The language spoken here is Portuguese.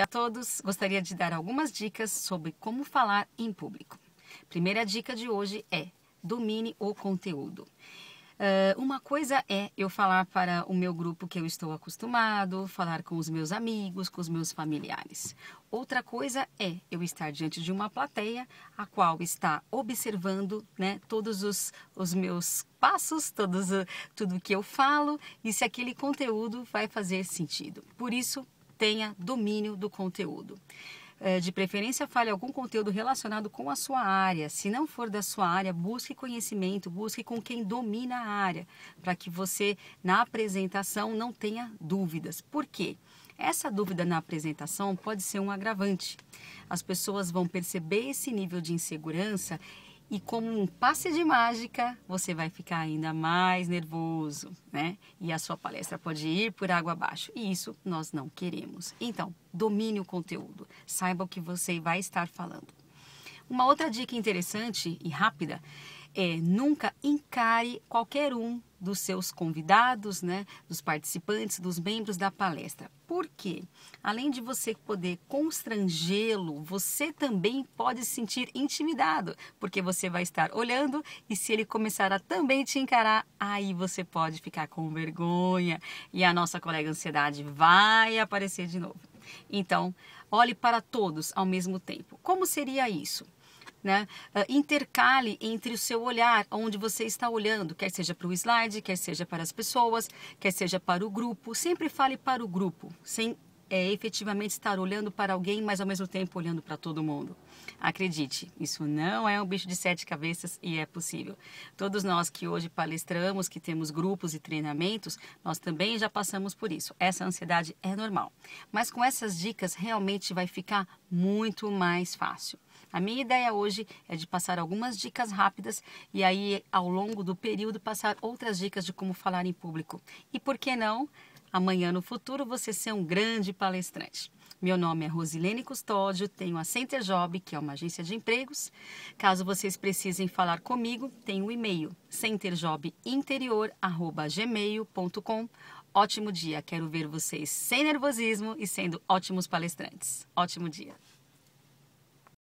a todos. Gostaria de dar algumas dicas sobre como falar em público. Primeira dica de hoje é: domine o conteúdo. Uh, uma coisa é eu falar para o meu grupo que eu estou acostumado, falar com os meus amigos, com os meus familiares. Outra coisa é eu estar diante de uma plateia a qual está observando né, todos os, os meus passos, todos, tudo que eu falo e se aquele conteúdo vai fazer sentido. Por isso, tenha domínio do conteúdo. É, de preferência, fale algum conteúdo relacionado com a sua área. Se não for da sua área, busque conhecimento, busque com quem domina a área, para que você, na apresentação, não tenha dúvidas. Por quê? Essa dúvida na apresentação pode ser um agravante. As pessoas vão perceber esse nível de insegurança e como um passe de mágica, você vai ficar ainda mais nervoso, né? E a sua palestra pode ir por água abaixo. E isso nós não queremos. Então, domine o conteúdo, saiba o que você vai estar falando. Uma outra dica interessante e rápida é nunca encare qualquer um dos seus convidados, né, dos participantes, dos membros da palestra. Por quê? Além de você poder constrangê-lo, você também pode se sentir intimidado, porque você vai estar olhando e se ele começar a também te encarar, aí você pode ficar com vergonha e a nossa colega ansiedade vai aparecer de novo. Então, olhe para todos ao mesmo tempo. Como seria isso? né, ah, intercale entre o seu olhar, onde você está olhando, quer seja para o slide, quer seja para as pessoas, quer seja para o grupo. Sempre fale para o grupo, sem é, efetivamente estar olhando para alguém, mas ao mesmo tempo olhando para todo mundo. Acredite, isso não é um bicho de sete cabeças e é possível. Todos nós que hoje palestramos, que temos grupos e treinamentos, nós também já passamos por isso. Essa ansiedade é normal. Mas com essas dicas realmente vai ficar muito mais fácil. A minha ideia hoje é de passar algumas dicas rápidas e aí ao longo do período passar outras dicas de como falar em público. E por que não, amanhã no futuro você ser um grande palestrante. Meu nome é Rosilene Custódio, tenho a Center Job, que é uma agência de empregos. Caso vocês precisem falar comigo, tem o um e-mail centerjobinterior@gmail.com. Ótimo dia, quero ver vocês sem nervosismo e sendo ótimos palestrantes. Ótimo dia.